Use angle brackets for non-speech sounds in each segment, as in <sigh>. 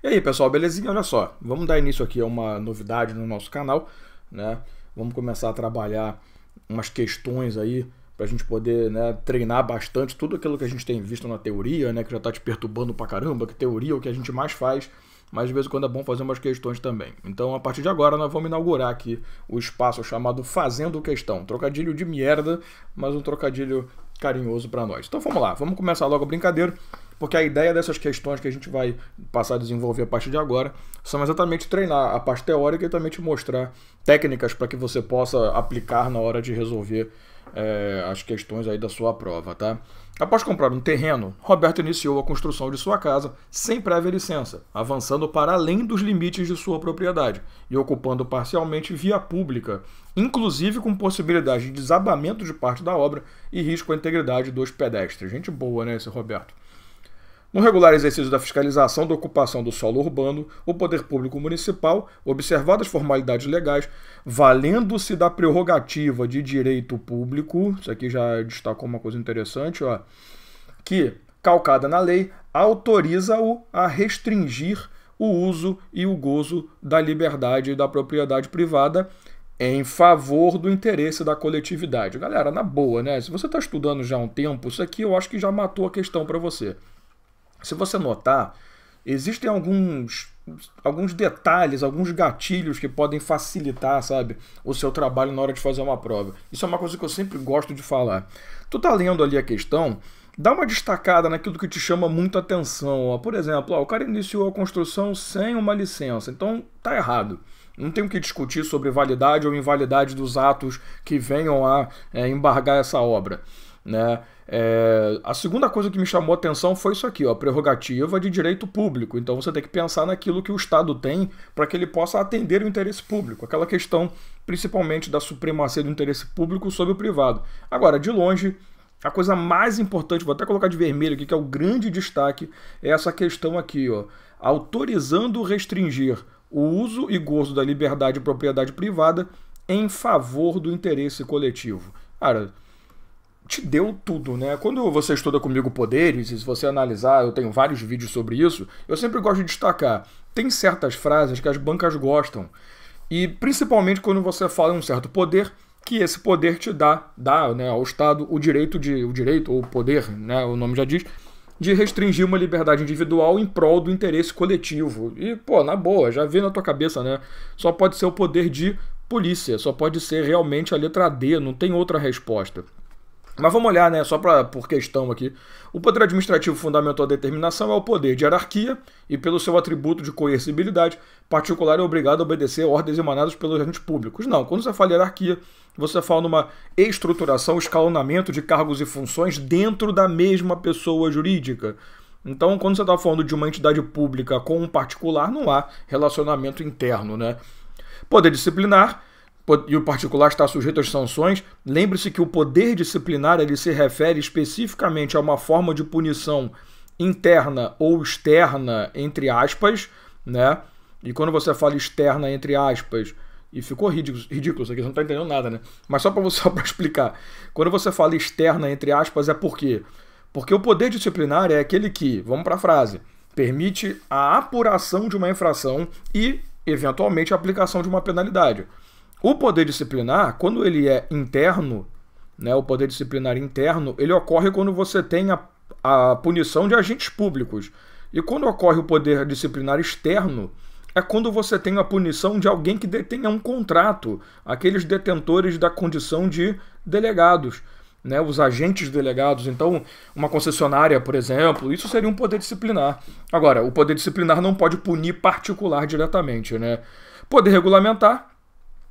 E aí, pessoal, belezinha? Olha só, vamos dar início aqui a uma novidade no nosso canal, né? Vamos começar a trabalhar umas questões aí para a gente poder né, treinar bastante tudo aquilo que a gente tem visto na teoria, né? Que já está te perturbando pra caramba, que teoria é o que a gente mais faz, mas de vez em quando é bom fazer umas questões também. Então, a partir de agora, nós vamos inaugurar aqui o espaço chamado Fazendo Questão. Trocadilho de merda, mas um trocadilho carinhoso para nós. Então, vamos lá, vamos começar logo a brincadeira. Porque a ideia dessas questões que a gente vai passar a desenvolver a partir de agora são exatamente treinar a parte teórica e também te mostrar técnicas para que você possa aplicar na hora de resolver é, as questões aí da sua prova, tá? Após comprar um terreno, Roberto iniciou a construção de sua casa sem prévia licença, avançando para além dos limites de sua propriedade e ocupando parcialmente via pública, inclusive com possibilidade de desabamento de parte da obra e risco à integridade dos pedestres. Gente boa, né, esse Roberto? No regular exercício da fiscalização da ocupação do solo urbano, o Poder Público Municipal, observadas formalidades legais, valendo-se da prerrogativa de direito público, isso aqui já destacou uma coisa interessante, ó, que, calcada na lei, autoriza-o a restringir o uso e o gozo da liberdade e da propriedade privada em favor do interesse da coletividade. Galera, na boa, né? Se você está estudando já há um tempo, isso aqui eu acho que já matou a questão para você. Se você notar, existem alguns alguns detalhes, alguns gatilhos que podem facilitar, sabe, o seu trabalho na hora de fazer uma prova. Isso é uma coisa que eu sempre gosto de falar. Tu tá lendo ali a questão, dá uma destacada naquilo que te chama muito atenção. Ó. Por exemplo, ó, o cara iniciou a construção sem uma licença, então tá errado. Não tem o que discutir sobre validade ou invalidade dos atos que venham a é, embargar essa obra, né? É, a segunda coisa que me chamou a atenção foi isso aqui, ó, prerrogativa de direito público. Então você tem que pensar naquilo que o Estado tem para que ele possa atender o interesse público, aquela questão principalmente da supremacia do interesse público sobre o privado. Agora, de longe, a coisa mais importante, vou até colocar de vermelho aqui, que é o grande destaque, é essa questão aqui, ó, autorizando restringir o uso e gozo da liberdade e propriedade privada em favor do interesse coletivo. Cara, te deu tudo, né? Quando você estuda comigo poderes, e se você analisar, eu tenho vários vídeos sobre isso, eu sempre gosto de destacar. Tem certas frases que as bancas gostam. E principalmente quando você fala em um certo poder, que esse poder te dá, dá né, ao Estado o direito de. o direito, ou poder, né? O nome já diz, de restringir uma liberdade individual em prol do interesse coletivo. E, pô, na boa, já vi na tua cabeça, né? Só pode ser o poder de polícia, só pode ser realmente a letra D, não tem outra resposta. Mas vamos olhar, né, só pra, por questão aqui. O poder administrativo fundamental da determinação é o poder de hierarquia e, pelo seu atributo de coercibilidade, particular é obrigado a obedecer ordens emanadas pelos agentes públicos. Não, quando você fala hierarquia, você fala numa estruturação, escalonamento de cargos e funções dentro da mesma pessoa jurídica. Então, quando você está falando de uma entidade pública com um particular, não há relacionamento interno, né? Poder disciplinar e o particular está sujeito às sanções, lembre-se que o poder disciplinar ele se refere especificamente a uma forma de punição interna ou externa, entre aspas, né? E quando você fala externa, entre aspas, e ficou ridículo, ridículo isso aqui, você não está entendendo nada, né? Mas só para <laughs> só explicar. Quando você fala externa, entre aspas, é por quê? Porque o poder disciplinar é aquele que, vamos para a frase, permite a apuração de uma infração e, eventualmente, a aplicação de uma penalidade. O poder disciplinar, quando ele é interno, né, o poder disciplinar interno, ele ocorre quando você tem a, a punição de agentes públicos. E quando ocorre o poder disciplinar externo, é quando você tem a punição de alguém que detenha um contrato, aqueles detentores da condição de delegados, né, os agentes delegados. Então, uma concessionária, por exemplo, isso seria um poder disciplinar. Agora, o poder disciplinar não pode punir particular diretamente, né? Poder regulamentar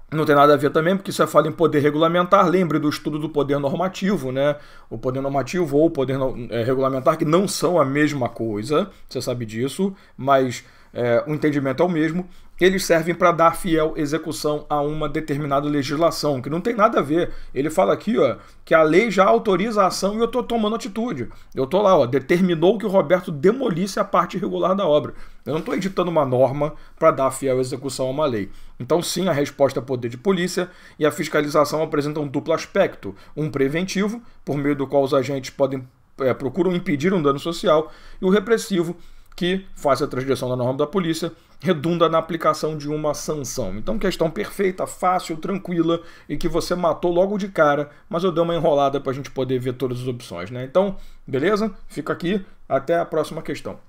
não tem nada a ver também, porque você é fala em poder regulamentar. Lembre do estudo do poder normativo, né? O poder normativo ou o poder é, regulamentar, que não são a mesma coisa, você sabe disso, mas é, o entendimento é o mesmo, eles servem para dar fiel execução a uma determinada legislação, que não tem nada a ver. Ele fala aqui ó, que a lei já autoriza a ação e eu estou tomando atitude. Eu estou lá, ó, determinou que o Roberto demolisse a parte irregular da obra. Eu não estou editando uma norma para dar fiel execução a uma lei. Então, sim, a resposta é poder de polícia e a fiscalização apresenta um duplo aspecto: um preventivo, por meio do qual os agentes podem é, procuram impedir um dano social, e o repressivo, que faz a transgressão da norma da polícia redunda na aplicação de uma sanção. Então, questão perfeita, fácil, tranquila e que você matou logo de cara, mas eu dei uma enrolada para a gente poder ver todas as opções, né? Então, beleza? Fica aqui, até a próxima questão.